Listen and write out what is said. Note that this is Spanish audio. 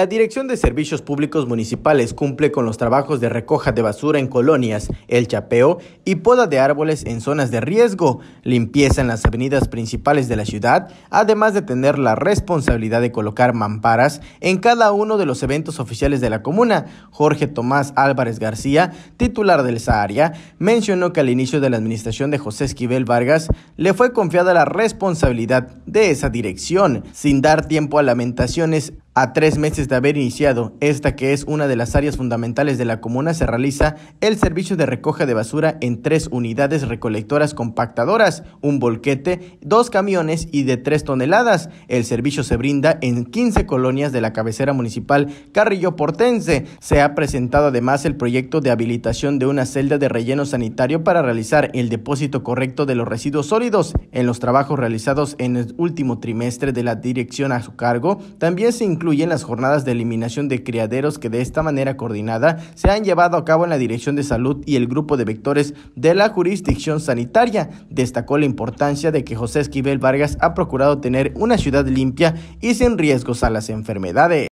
La Dirección de Servicios Públicos Municipales cumple con los trabajos de recoja de basura en colonias, el chapeo y poda de árboles en zonas de riesgo, limpieza en las avenidas principales de la ciudad, además de tener la responsabilidad de colocar mamparas en cada uno de los eventos oficiales de la comuna. Jorge Tomás Álvarez García, titular del área, mencionó que al inicio de la administración de José Esquivel Vargas le fue confiada la responsabilidad de esa dirección, sin dar tiempo a lamentaciones a tres meses de haber iniciado esta que es una de las áreas fundamentales de la comuna, se realiza el servicio de recoja de basura en tres unidades recolectoras compactadoras, un volquete, dos camiones y de tres toneladas. El servicio se brinda en 15 colonias de la cabecera municipal Carrillo Portense. Se ha presentado además el proyecto de habilitación de una celda de relleno sanitario para realizar el depósito correcto de los residuos sólidos. En los trabajos realizados en el último trimestre de la dirección a su cargo, también se en las jornadas de eliminación de criaderos que de esta manera coordinada se han llevado a cabo en la Dirección de Salud y el grupo de vectores de la jurisdicción sanitaria. Destacó la importancia de que José Esquivel Vargas ha procurado tener una ciudad limpia y sin riesgos a las enfermedades.